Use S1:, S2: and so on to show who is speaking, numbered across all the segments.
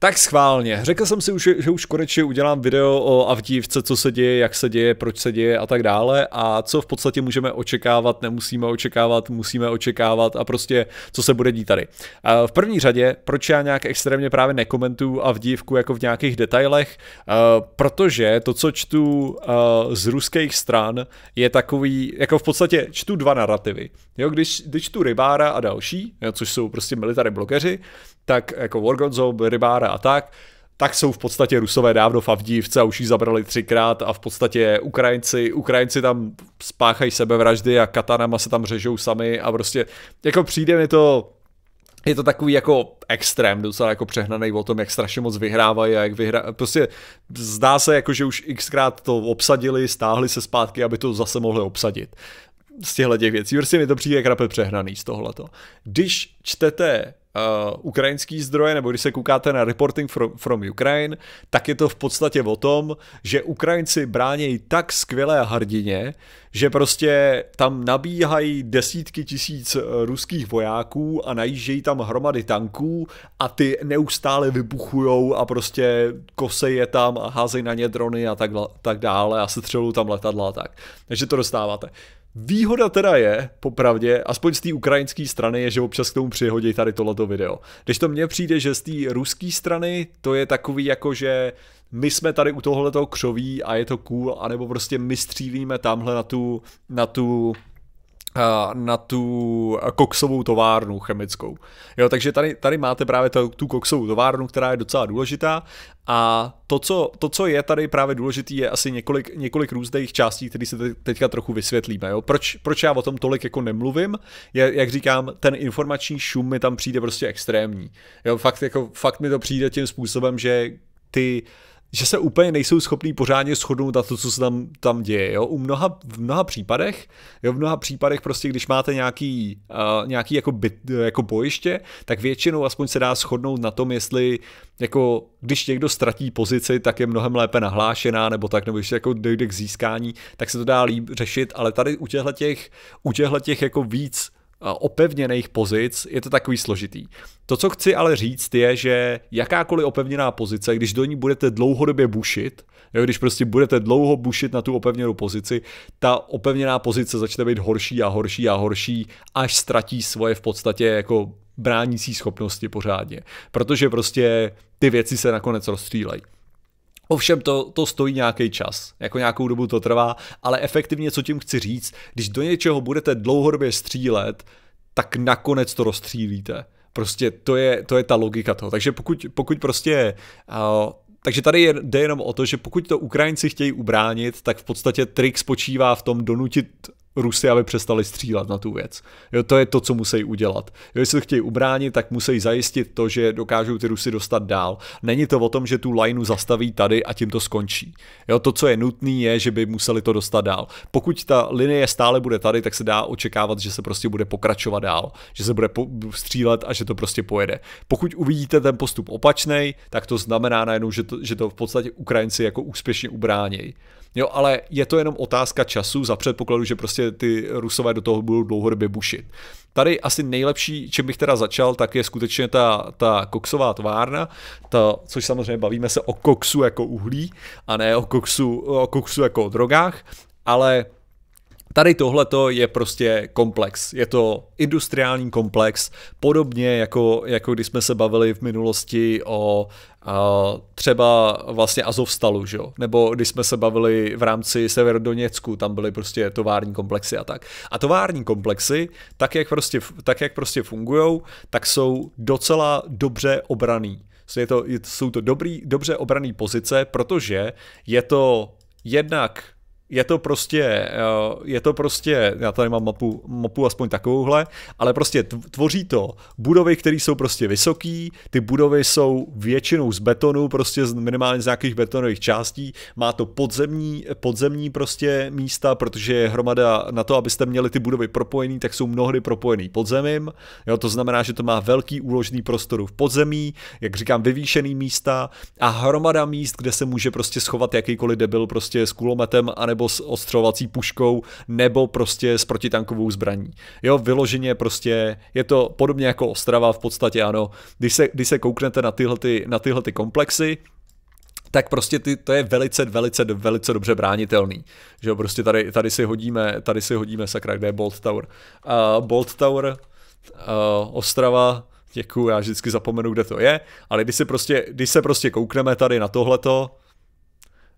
S1: Tak schválně. Řekl jsem si už, že, že už konečně udělám video o Avdívce, co se děje, jak se děje, proč se děje a tak dále a co v podstatě můžeme očekávat, nemusíme očekávat, musíme očekávat a prostě co se bude dít tady. v první řadě, proč já nějak extrémně právě nekomentuju Avdívku jako v nějakých detailech, protože to, co čtu z ruských stran, je takový, jako v podstatě čtu dva narrativy. Jo, když, když čtu Rybára a další, jo, což jsou prostě military blokeři, tak jako Wargonzo, Rybára a tak, tak jsou v podstatě Rusové dávno v Avdívce a už ji zabrali třikrát a v podstatě Ukrajinci, Ukrajinci tam spáchají sebevraždy a katanama se tam řežou sami a prostě jako přijde mi to je to takový jako extrém, docela jako přehnaný o tom, jak strašně moc vyhrávají a jak vyhrávají, Prostě zdá se jako, že už xkrát to obsadili, stáhli se zpátky, aby to zase mohli obsadit. Z těchto těch věcí. Prostě mi to přijde krapet přehnaný z tohleto. Když čtete Eh, ukrajinský zdroje, nebo když se koukáte na Reporting from, from Ukraine, tak je to v podstatě o tom, že Ukrajinci bránějí tak skvělé hrdině, že prostě tam nabíhají desítky tisíc eh, ruských vojáků a najíždějí tam hromady tanků a ty neustále vybuchujou a prostě kosejí je tam a házejí na ně drony a tak, tak dále a setřelují tam letadla a tak. Takže to dostáváte. Výhoda teda je, popravdě, aspoň z té ukrajinské strany je, že občas k tomu přihodí tady tohleto video. Když to mně přijde, že z té ruské strany to je takový jako, že my jsme tady u tohohle toho křoví a je to cool, anebo prostě my střílíme tamhle na tu, na tu na tu koksovou továrnu chemickou. Jo, takže tady, tady máte právě tu, tu koksovou továrnu, která je docela důležitá a to co, to, co je tady právě důležitý, je asi několik, několik různých částí, které se teďka trochu vysvětlíme. Jo? Proč, proč já o tom tolik jako nemluvím? Je, jak říkám, ten informační šum mi tam přijde prostě extrémní. Jo, fakt, jako, fakt mi to přijde tím způsobem, že ty že se úplně nejsou schopní pořádně shodnout na to, co se tam, tam děje. Jo? U mnoha, v mnoha případech, jo, v mnoha případech prostě, když máte nějaký, uh, nějaký jako, byt, eh, jako bojiště, tak většinou aspoň se dá shodnout na tom, jestli jako, když někdo ztratí pozici, tak je mnohem lépe nahlášená, nebo tak, nebo když jako dojde k získání, tak se to dá líp řešit, ale tady u těchto těch, u těchto těch jako víc Eh, opevněných pozic je to takový složitý. To, co chci ale říct, je, že jakákoliv opevněná pozice, když do ní budete dlouhodobě bušit, jo, když prostě budete dlouho bušit na tu opevněnou pozici, ta opevněná pozice začne být horší a horší a horší, až ztratí svoje v podstatě jako bránící schopnosti pořádně. Protože prostě ty věci se nakonec rozstřílejí. Ovšem to, to stojí nějaký čas, jako nějakou dobu to trvá, ale efektivně, co tím chci říct, když do něčeho budete dlouhodobě střílet, tak nakonec to rozstřílíte. Prostě to je, to je ta logika toho. Takže pokud, pokud prostě uh, takže tady je, jde jenom o to, že pokud to Ukrajinci chtějí ubránit, tak v podstatě trik spočívá v tom donutit Rusy, aby přestali střílet na tu věc. Jo, to je to, co musí udělat. Jo, jestli chtějí ubránit, tak musí zajistit to, že dokážou ty Rusy dostat dál. Není to o tom, že tu lineu zastaví tady a tím to skončí. Jo, to, co je nutné, je, že by museli to dostat dál. Pokud ta linie stále bude tady, tak se dá očekávat, že se prostě bude pokračovat dál, že se bude střílet a že to prostě pojede. Pokud uvidíte ten postup opačný, tak to znamená najednou, že to, že to v podstatě Ukrajinci jako úspěšně ubránějí. Jo, ale je to jenom otázka času za předpokladu, že prostě ty rusové do toho budou dlouhodobě bušit. Tady asi nejlepší, čím bych teda začal, tak je skutečně ta, ta koksová továrna, ta, což samozřejmě bavíme se o koksu jako uhlí a ne o koksu, o koksu jako o drogách, ale Tady tohleto je prostě komplex. Je to industriální komplex, podobně jako, jako když jsme se bavili v minulosti o a třeba vlastně Azovstalu, že? nebo když jsme se bavili v rámci Severodoněcku, tam byly prostě tovární komplexy a tak. A tovární komplexy, tak jak prostě, tak jak prostě fungují, tak jsou docela dobře obraný. Je to, jsou to dobrý, dobře obraný pozice, protože je to jednak je to prostě, eh, je to prostě, já tady mám mapu, mapu aspoň takovouhle, ale prostě tvoří to budovy, které jsou prostě vysoký, ty budovy jsou většinou z betonu, prostě minimálně z nějakých betonových částí, má to podzemní, podzemní prostě místa, protože je hromada na to, abyste měli ty budovy propojený, tak jsou mnohdy propojený podzemím, jo, to znamená, že to má velký úložný prostor v podzemí, jak říkám, vyvýšený místa a hromada míst, kde se může prostě schovat jakýkoliv debil prostě s kulometem, anebo nebo s ostřelovací puškou, nebo prostě s protitankovou zbraní. Jo, vyloženě prostě je to podobně jako Ostrava v podstatě, ano. Když se, když se kouknete na tyhle, ty, na tyhle ty komplexy, tak prostě ty, to je velice, velice, velice dobře bránitelný. Že jo, prostě tady, tady si hodíme, tady si hodíme sakra, kde je Bolt Tower. Uh, Bolt Tower, uh, Ostrava, děkuji, já vždycky zapomenu, kde to je, ale když, si prostě, když se prostě koukneme tady na tohleto,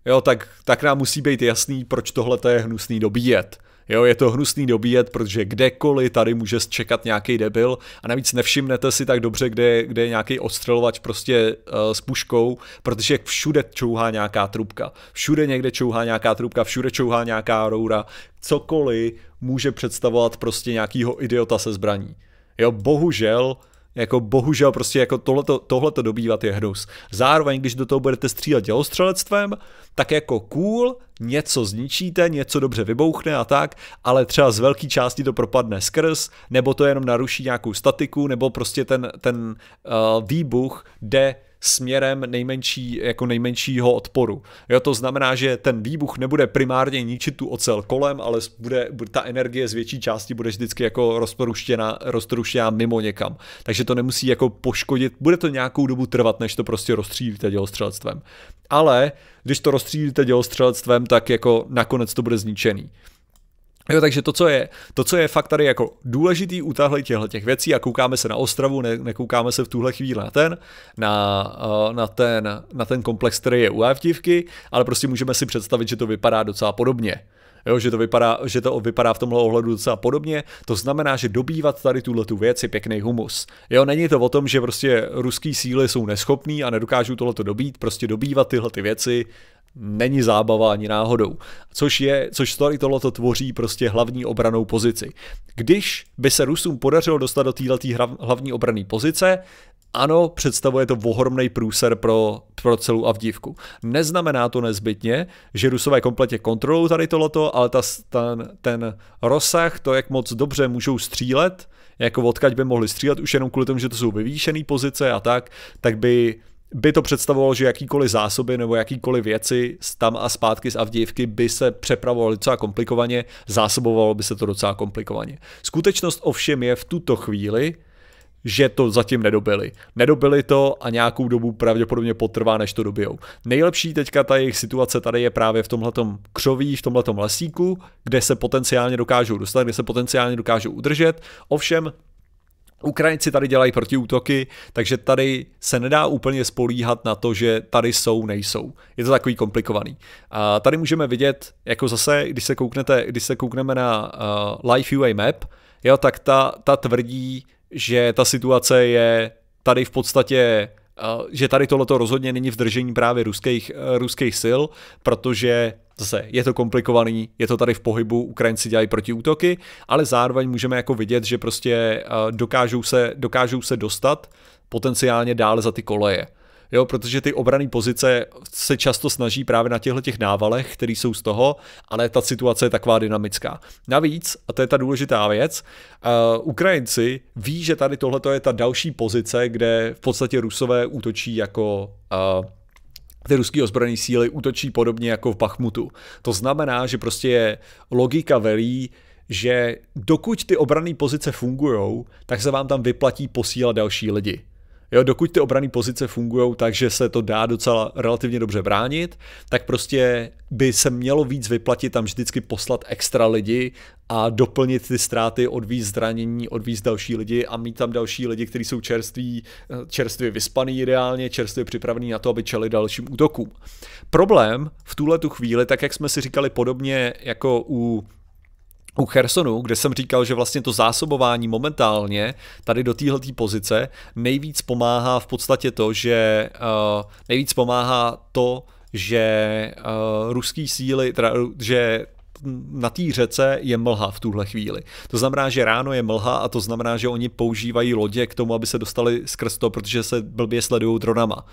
S1: jo, tak, tak nám musí být jasný, proč tohle je hnusný dobíjet. Jo, je to hnusný dobíjet, protože kdekoliv tady může čekat nějaký debil a navíc nevšimnete si tak dobře, kde, kde je nějaký odstřelovač prostě uh, s puškou, protože všude čouhá nějaká trubka. Všude někde čouhá nějaká trubka, všude čouhá nějaká roura. Cokoliv může představovat prostě nějakýho idiota se zbraní. Jo, bohužel uh, jako bohužel prostě jako tohleto, tohleto dobývat je hnus. Zároveň, když do toho budete střílet dělostřelectvem, tak jako cool, něco zničíte, něco dobře vybouchne a tak, ale třeba z velké části to propadne skrz, nebo to jenom naruší nějakou statiku, nebo prostě ten, ten uh, výbuch jde směrem nejmenší, jako nejmenšího odporu. Jo, to znamená, že ten výbuch nebude primárně ničit tu ocel kolem, ale bude, ta energie z větší části bude vždycky jako rozporuštěna, roztruštěná mimo někam. Takže to nemusí jako poškodit, bude to nějakou dobu trvat, než to prostě rozstřílíte dělostřelectvem. Ale když to rozstřílíte dělostřelectvem, tak jako nakonec to bude zničený. Jo, takže to co, je, to, co je fakt tady jako důležitý u těchto těch věcí, a koukáme se na Ostravu, ne, nekoukáme se v tuhle chvíli na ten, na, eh, na, ten, na ten komplex, který je u Avtivky, ale prostě můžeme si představit, že to vypadá docela podobně. Jo, že, to vypadá, že to vypadá v tomhle ohledu docela podobně, to znamená, že dobývat tady tuhle tu věc je pěkný humus. Jo, není to o tom, že prostě ruský síly jsou neschopný a nedokážou tohleto dobít, prostě dobývat tyhle ty věci není zábava ani náhodou. Což je, což tady tohleto tvoří prostě hlavní obranou pozici. Když by se Rusům podařilo dostat do této hlavní obrané pozice, ano, představuje to ohromný průser pro, pro celou Avdívku. Neznamená to nezbytně, že Rusové kompletně kontrolují tady tohleto, ale ta, ten, ten rozsah, to, jak moc dobře můžou střílet, jako odkaď by mohli střílet, už jenom kvůli tomu, že to jsou vyvýšené pozice a tak, tak by by to představovalo, že jakýkoliv zásoby nebo jakýkoliv věci tam a zpátky z Avdívky by se přepravovaly docela komplikovaně, zásobovalo by se to docela komplikovaně. Skutečnost ovšem je v tuto chvíli, že to zatím nedobili. Nedobili to a nějakou dobu pravděpodobně potrvá, než to dobijou. Nejlepší teďka ta jejich situace tady je právě v tomhletom křoví, v tomhletom lesíku, kde se potenciálně dokážou dostat, kde se potenciálně dokážou udržet. Ovšem, Ukrajinci tady dělají protiútoky, takže tady se nedá úplně spolíhat na to, že tady jsou, nejsou. Je to takový komplikovaný. A tady můžeme vidět, jako zase, když se, kouknete, když se koukneme na uh, eh, Live UA Map, jo, tak ta, ta tvrdí, že ta situace je tady v podstatě Eh, že tady tohleto rozhodně není v držení právě ruských, eh, ruských sil, protože zase je to komplikovaný, je to tady v pohybu, Ukrajinci dělají protiútoky, ale zároveň můžeme jako vidět, že prostě eh, dokážou se, dokážou se dostat potenciálně dál za ty koleje jo, protože ty obrané pozice se často snaží právě na těchto těch návalech, které jsou z toho, ale ta situace je taková dynamická. Navíc, a to je ta důležitá věc, uh, Ukrajinci ví, že tady tohle je ta další pozice, kde v podstatě Rusové útočí jako uh, ty ruské ozbrojené síly útočí podobně jako v Bachmutu. To znamená, že prostě je logika velí, že dokud ty obrané pozice fungují, tak se vám tam vyplatí posílat další lidi. Jo, dokud ty obrané pozice fungují tak, že se to dá docela relativně dobře bránit, tak prostě by se mělo víc vyplatit tam vždycky poslat extra lidi a doplnit ty ztráty, odvíz zranění, odvíz další lidi a mít tam další lidi, kteří jsou čerství, čerstvě vyspaný ideálně, čerstvě připravený na to, aby čeli dalším útokům. Problém v tuhle tu chvíli, tak jak jsme si říkali podobně jako u u Chersonu, kde jsem říkal, že vlastně to zásobování momentálně tady do téhleté pozice nejvíc pomáhá v podstatě to, že uh, nejvíc pomáhá to, že uh, ruský síly, teda, že na té řece je mlha v tuhle chvíli. To znamená, že ráno je mlha a to znamená, že oni používají lodě k tomu, aby se dostali skrz to, protože se blbě sledují dronama.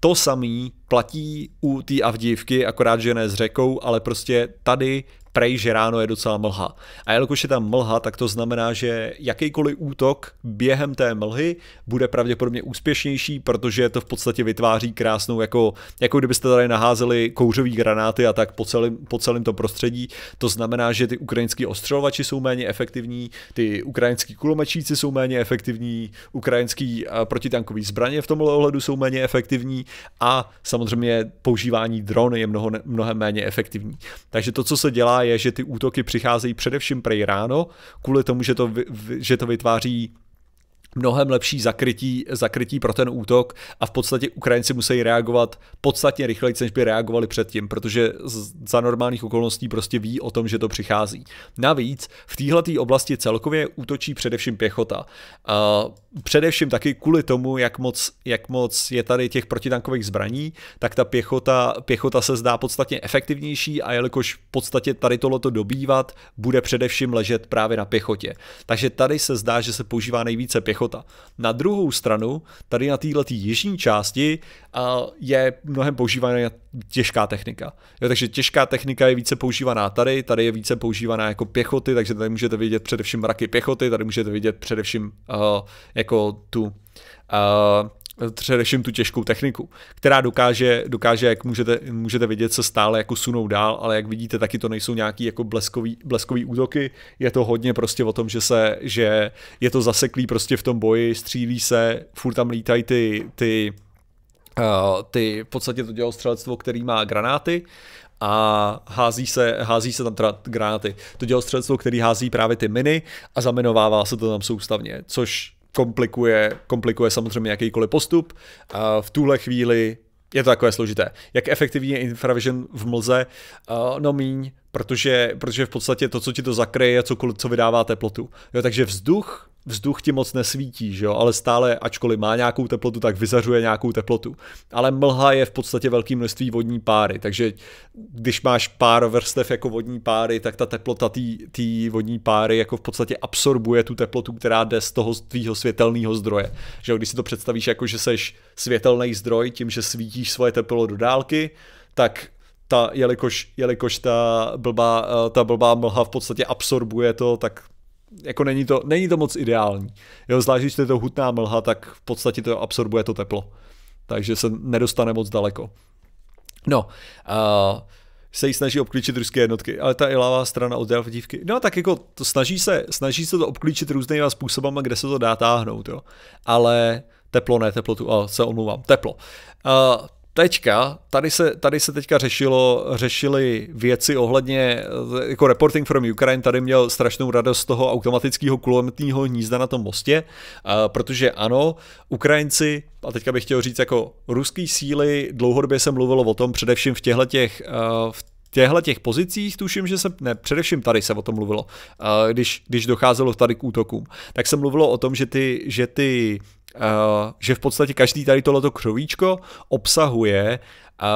S1: To samý platí u té Avdívky, akorát že ne s řekou, ale prostě tady prej, že ráno je docela mlha. A jelikož je tam mlha, tak to znamená, že jakýkoliv útok během té mlhy bude pravděpodobně úspěšnější, protože to v podstatě vytváří krásnou, jako, jako kdybyste tady naházeli kouřové granáty a tak po celém po celým to prostředí. To znamená, že ty ukrajinský ostřelovači jsou méně efektivní, ty ukrajinský kulomečíci jsou méně efektivní, ukrajinský eh, protitankový zbraně v tomhle ohledu jsou méně efektivní a samozřejmě používání dron je mnoho, mnohem méně efektivní. Takže to, co se dělá, je, že ty útoky přicházejí především prej ráno, kvůli tomu, že to, že to vytváří mnohem lepší zakrytí, zakrytí pro ten útok a v podstatě Ukrajinci musí reagovat podstatně rychleji, než by reagovali předtím, protože za normálních okolností prostě ví o tom, že to přichází. Navíc v této oblasti celkově útočí především pěchota. A především taky kvůli tomu, jak moc, jak moc je tady těch protitankových zbraní, tak ta pěchota, pěchota se zdá podstatně efektivnější a jelikož v podstatě tady tohleto dobývat bude především ležet právě na pěchotě. Takže tady se zdá, že se používá nejvíce pěchota pěchota. Na druhou stranu, tady na této jižní části je mnohem používaná těžká technika. Jo, takže těžká technika je více používaná tady, tady je více používaná jako pěchoty, takže tady můžete vidět především mraky pěchoty, tady můžete vidět především uh, jako tu uh, především tu těžkou techniku, která dokáže, dokáže jak můžete, můžete vidět, se stále jako sunou dál, ale jak vidíte, taky to nejsou nějaký jako bleskový, bleskový útoky, je to hodně prostě o tom, že se, že je to zaseklý prostě v tom boji, střílí se, furt tam lítají ty, ty Uh, ty v podstatě to dělostřelectvo, který má granáty a hází se, hází se tam teda granáty. To dělostřelectvo, který hází právě ty miny a zamenovává se to tam soustavně, což komplikuje, komplikuje samozřejmě jakýkoliv postup. v tuhle chvíli je to takové složité. Jak efektivní je infravision v mlze? No míň, protože, protože v podstatě to, co ti to zakryje, je cokoliv, co vydává teplotu. Jo, takže vzduch vzduch ti moc nesvítí, že jo? ale stále, ačkoliv má nějakou teplotu, tak vyzařuje nějakou teplotu. Ale mlha je v podstatě velké množství vodní páry, takže když máš pár vrstev jako vodní páry, tak ta teplota té vodní páry jako v podstatě absorbuje tu teplotu, která jde z toho tvýho světelného zdroje. Že jo? Když si to představíš jako, že seš světelný zdroj tím, že svítíš svoje teplo do dálky, tak ta, jelikož, jelikož ta, blbá, eh, ta blbá mlha v podstatě absorbuje to, tak jako není to, není to moc ideální. Jo, zvlášť, když je to hutná mlha, tak v podstatě to absorbuje to teplo. Takže se nedostane moc daleko. No, uh, se jí snaží obklíčit ruské jednotky, ale ta i lává strana od dívky. No tak jako to snaží se, snaží se to obklíčit různýma způsobama, kde se to dá táhnout, jo. Ale teplo ne, teplotu, a se omluvám, teplo. Uh, Teďka, tady se, tady se teďka řešilo, řešili věci ohledně, jako Reporting from Ukraine tady měl strašnou radost z toho automatického kulometního hnízda na tom mostě, eh, protože ano, Ukrajinci, a teďka bych chtěl říct jako ruský síly, dlouhodobě se mluvilo o tom, především v těchto těch, eh, v těchto těch pozicích, tuším, že se, ne, především tady se o tom mluvilo, eh, když, když docházelo tady k útokům, tak se mluvilo o tom, že ty, že ty eh, že v podstatě každý tady tohleto křovíčko obsahuje eh,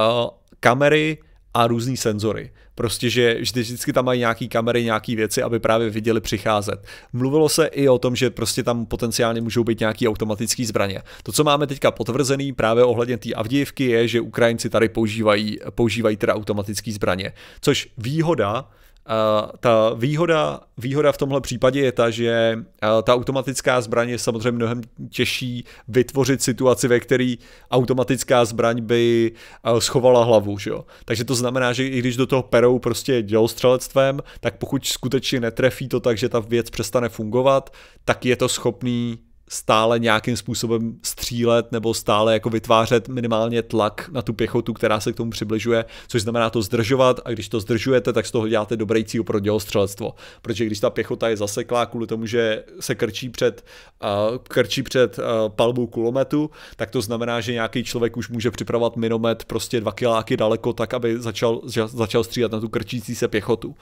S1: kamery a různý senzory. Prostě, že vždycky tam mají nějaký kamery, nějaký věci, aby právě viděli přicházet. Mluvilo se i o tom, že prostě tam potenciálně můžou být nějaký automatické zbraně. To, co máme teďka potvrzený právě ohledně té Avdívky, je, že Ukrajinci tady používají, používají teda automatické zbraně. Což výhoda Eh, ta výhoda, výhoda v tomhle případě je ta, že eh, ta automatická zbraň je samozřejmě mnohem těžší vytvořit situaci, ve které automatická zbraň by eh, schovala hlavu. Že jo? Takže to znamená, že i když do toho perou prostě dělostřelectvem, tak pokud skutečně netrefí to tak, že ta věc přestane fungovat, tak je to schopný stále nějakým způsobem střílet nebo stále jako vytvářet minimálně tlak na tu pěchotu, která se k tomu přibližuje, což znamená to zdržovat a když to zdržujete, tak z toho děláte dobrý cíl pro dělostřelectvo. Protože když ta pěchota je zaseklá kvůli tomu, že se krčí před, uh, krčí před uh, palbou kulometu, tak to znamená, že nějaký člověk už může připravovat minomet prostě dva kiláky daleko, tak aby začal, začal střílet na tu krčící se pěchotu.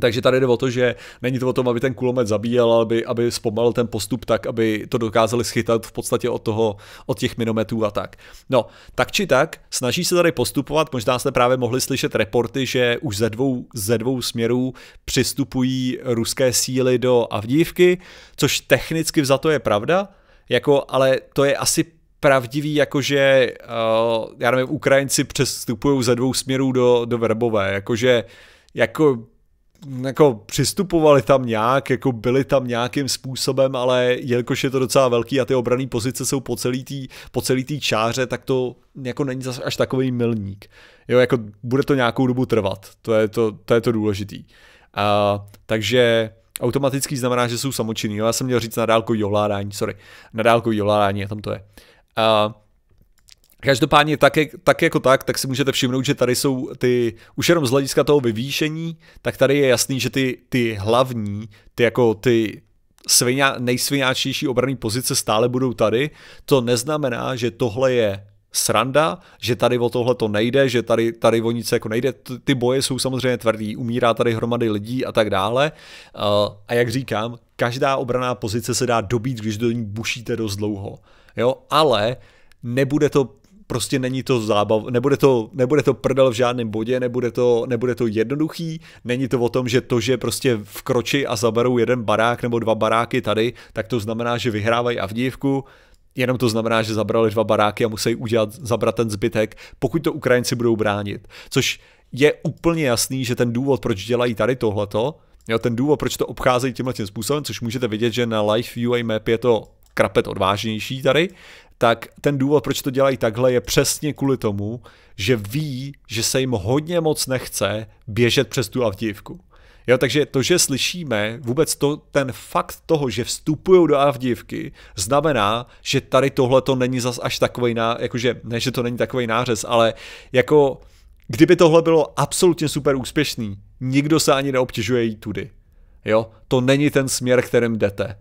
S1: Takže tady jde o to, že není to o tom, aby ten kulomet zabíjel, ale aby, aby zpomalil ten postup tak, aby to dokázali schytat v podstatě od, toho, od těch minometů a tak. No, tak či tak, snaží se tady postupovat, možná jste právě mohli slyšet reporty, že už ze dvou, ze dvou směrů přistupují ruské síly do Avdívky, což technicky vzato je pravda, jako, ale to je asi pravdivý, jakože, uh, eh, já nevím, Ukrajinci přestupují ze dvou směrů do, do Verbové, jakože, jako, jako jako přistupovali tam nějak, jako byli tam nějakým způsobem, ale jelikož je to docela velký a ty obrané pozice jsou po celý tý, po celý tý čáře, tak to jako není zase až takový milník. Jo, jako bude to nějakou dobu trvat, to je to, to, je to důležitý. A, takže automaticky znamená, že jsou samočinný. Jo, já jsem měl říct na dálku joládání, sorry, na dálku joládání, tam to je. A, Každopádně tak, tak jako tak, tak si můžete všimnout, že tady jsou ty, už jenom z hlediska toho vyvýšení, tak tady je jasný, že ty, ty hlavní, ty jako ty svině, nejsvináčnější obrané pozice stále budou tady. To neznamená, že tohle je sranda, že tady o tohle to nejde, že tady, tady o nic jako nejde. Ty boje jsou samozřejmě tvrdý, umírá tady hromady lidí a tak dále. Eh, a jak říkám, každá obraná pozice se dá dobít, když do ní bušíte dost dlouho. Jo, ale nebude to prostě není to zábav, nebude to, nebude to prdel v žádném bodě, nebude to, nebude to jednoduchý, není to o tom, že to, že prostě vkročí a zaberou jeden barák nebo dva baráky tady, tak to znamená, že vyhrávají a vdívku, jenom to znamená, že zabrali dva baráky a musí udělat, zabrat ten zbytek, pokud to Ukrajinci budou bránit. Což je úplně jasný, že ten důvod, proč dělají tady tohleto, jo, ten důvod, proč to obcházejí tímhle tím způsobem, což můžete vidět, že na live UA map je to krapet odvážnější tady, tak ten důvod, proč to dělají takhle, je přesně kvůli tomu, že ví, že se jim hodně moc nechce běžet přes tu Avdívku. Jo, takže to, že slyšíme, vůbec to, ten fakt toho, že vstupují do Avdívky, znamená, že tady tohle to není zas až takový, ná, jakože ne, že to není takový nářez, ale jako kdyby tohle bylo absolutně super úspěšný, nikdo se ani neobtěžuje jít tudy. Jo, to není ten směr, kterým jdete.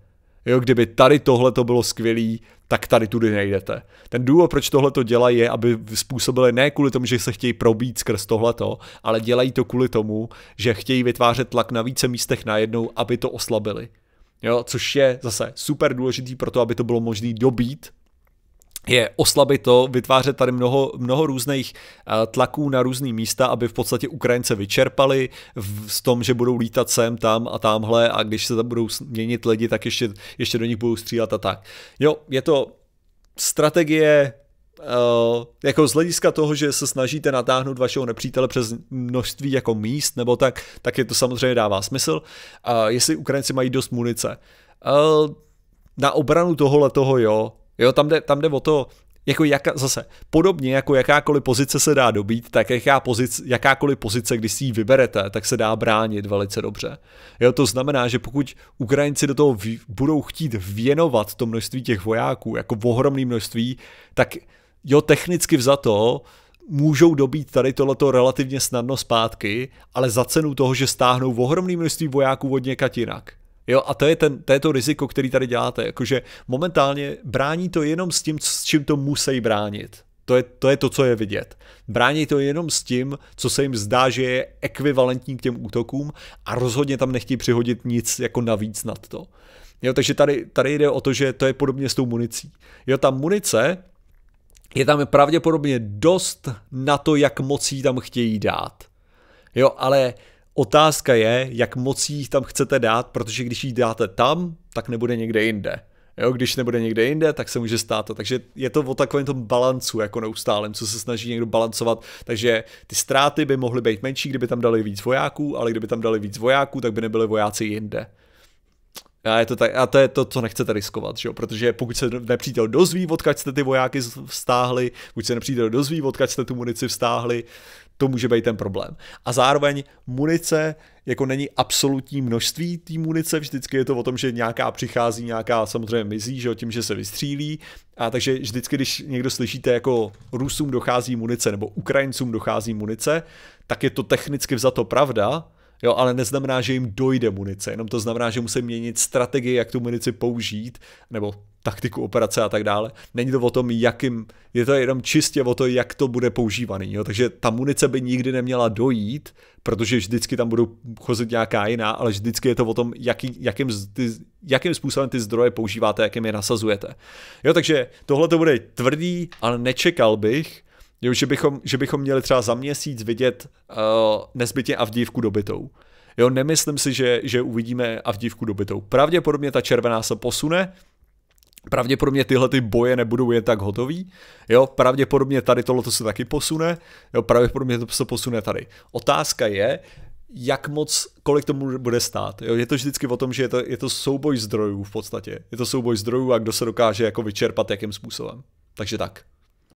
S1: Jo, kdyby tady tohle to bylo skvělý, tak tady tudy nejdete. Ten důvod, proč tohle to dělají, je, aby způsobili ne kvůli tomu, že se chtějí probít skrz tohleto, ale dělají to kvůli tomu, že chtějí vytvářet tlak na více místech najednou, aby to oslabili. Jo, což je zase super důležitý pro to, aby to bylo možné dobít je oslabit to, vytvářet tady mnoho, mnoho různých eh, tlaků na různý místa, aby v podstatě Ukrajince vyčerpali s tom, že budou lítat sem, tam a tamhle a když se tam budou měnit lidi, tak ještě, ještě do nich budou střílet a tak. Jo, je to strategie Uh, jako z hlediska toho, že se snažíte natáhnout vašeho nepřítele přes množství jako míst nebo tak, tak je to samozřejmě dává smysl. Uh, jestli Ukrajinci mají dost munice. Uh, na obranu tohohle toho jo, Jo, tam jde, tam jde o to, jako jak, zase, podobně jako jakákoliv pozice se dá dobít, tak jaká pozice, jakákoliv pozice, když si ji vyberete, tak se dá bránit velice dobře. Jo, to znamená, že pokud Ukrajinci do toho v, budou chtít věnovat to množství těch vojáků, jako ohromný množství, tak jo, technicky vzato, můžou dobít tady tohleto relativně snadno zpátky, ale za cenu toho, že stáhnou ohromný množství vojáků od někat jinak. Jo, a to je, ten, to je to riziko, který tady děláte. Jakože momentálně brání to jenom s tím, s čím to musí bránit. To je, to je to, co je vidět. Brání to jenom s tím, co se jim zdá, že je ekvivalentní k těm útokům a rozhodně tam nechtí přihodit nic jako navíc nad to. Jo, takže tady, tady jde o to, že to je podobně s tou municí. Jo, ta munice je tam pravděpodobně dost na to, jak moc jí tam chtějí dát. Jo, ale Otázka je, jak moc jich tam chcete dát, protože když jich dáte tam, tak nebude někde jinde. Jo, když nebude někde jinde, tak se může stát to. Takže je to o takovém tom balancu, jako neustálem, co se snaží někdo balancovat. Takže ty ztráty by mohly být menší, kdyby tam dali víc vojáků, ale kdyby tam dali víc vojáků, tak by nebyli vojáci jinde. A, je to tak, a to je to, co nechcete riskovat, že jo? protože pokud se nepřítel dozví, odkud jste ty vojáky stáhli, pokud se nepřítel dozví, odkud jste tu munici vstáhli, to může být ten problém. A zároveň munice jako není absolutní množství té munice, vždycky je to o tom, že nějaká přichází, nějaká samozřejmě mizí, že tím, že se vystřílí. A takže vždycky, když někdo slyšíte jako Rusům dochází munice nebo Ukrajincům dochází munice, tak je to technicky vzato pravda, Jo, ale neznamená, že jim dojde munice, jenom to znamená, že musí měnit strategii, jak tu munici použít, nebo taktiku operace a tak dále. Není to o tom, jakým, je to jenom čistě o to, jak to bude používaný. Jo? Takže ta munice by nikdy neměla dojít, protože vždycky tam budou chodit nějaká jiná, ale vždycky je to o tom, jaký, jakým, ty, jakým způsobem ty zdroje používáte, jakým je nasazujete. Jo, takže tohle to bude tvrdý, ale nečekal bych, Jo, že, bychom, že bychom měli třeba za měsíc vidět uh, nezbytně Avdívku dobytou. Jo, nemyslím si, že, že uvidíme Avdívku dobytou. Pravděpodobně ta červená se posune, Pravděpodobně tyhle ty boje nebudou jen tak hotový, jo, pravděpodobně tady tohle se taky posune, jo, pravděpodobně to se posune tady. Otázka je, jak moc, kolik tomu bude stát. Jo? Je to vždycky o tom, že je to, je to souboj zdrojů v podstatě. Je to souboj zdrojů a kdo se dokáže jako vyčerpat jakým způsobem. Takže tak.